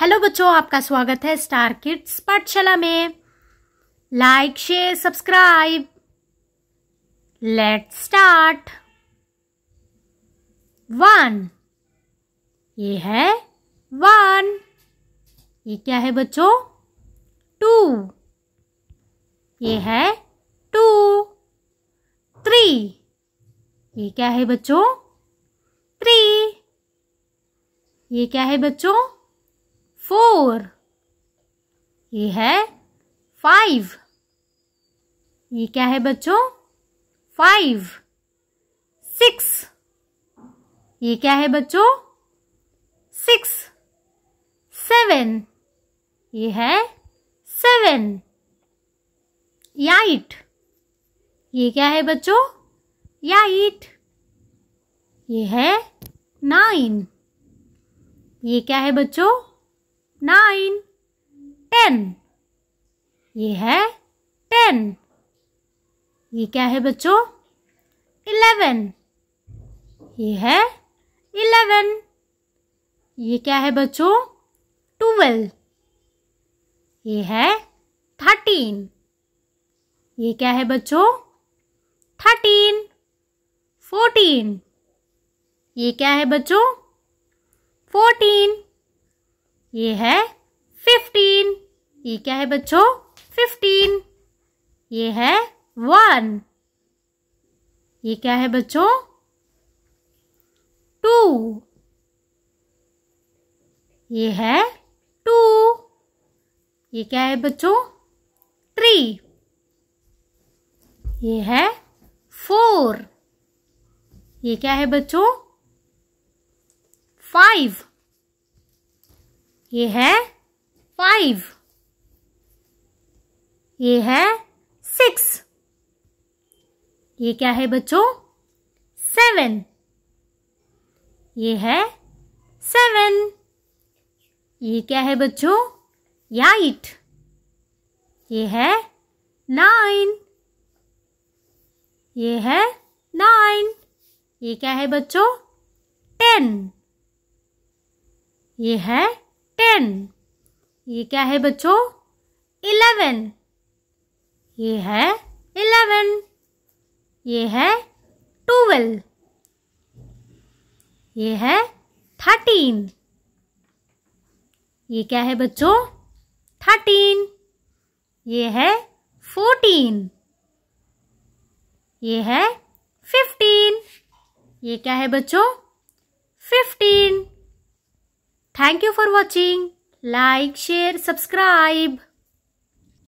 Hello बच्चों आपका स्वागत है स्टार किड्स पाठशाला में like share subscribe let start one ये है वन ये क्या है बच्चों टू ये है टू थ्री ये क्या है बच्चों थ्री ये क्या है बच्चों फोर ये है फाइव ये क्या है बच्चों फाइव सिक्स ये क्या है बच्चों सिक्स सेवन ये है सेवन याइट ये क्या है बच्चों याइट ये है नाइन ये क्या है बच्चों नाइन टेन ये है टेन ये क्या है बच्चों इलेवन ये है इलेवन ये क्या है बच्चों ट्वेल्व ये है थर्टीन ये क्या है बच्चों थर्टीन फोर्टीन ये क्या है बच्चों फोर्टीन ये है फिफ्टीन ये क्या है बच्चों फिफ्टीन ये है वन ये क्या है बच्चों टू ये है टू ये क्या है बच्चों थ्री ये है फोर ये क्या है बच्चों फाइव ये है फाइव ये है सिक्स ये क्या है बच्चों सेवन ये है सेवन ये क्या है बच्चों याइट ये है नाइन ये है नाइन ये क्या है बच्चों टेन ये है टेन ये क्या है बच्चों इलेवन ये है इलेवन ये है ट्वेल्व ये है थर्टीन ये क्या है बच्चों थर्टीन ये है फोर्टीन ये है फिफ्टीन ये क्या है बच्चों fifteen Thank you for watching. Like, share, subscribe.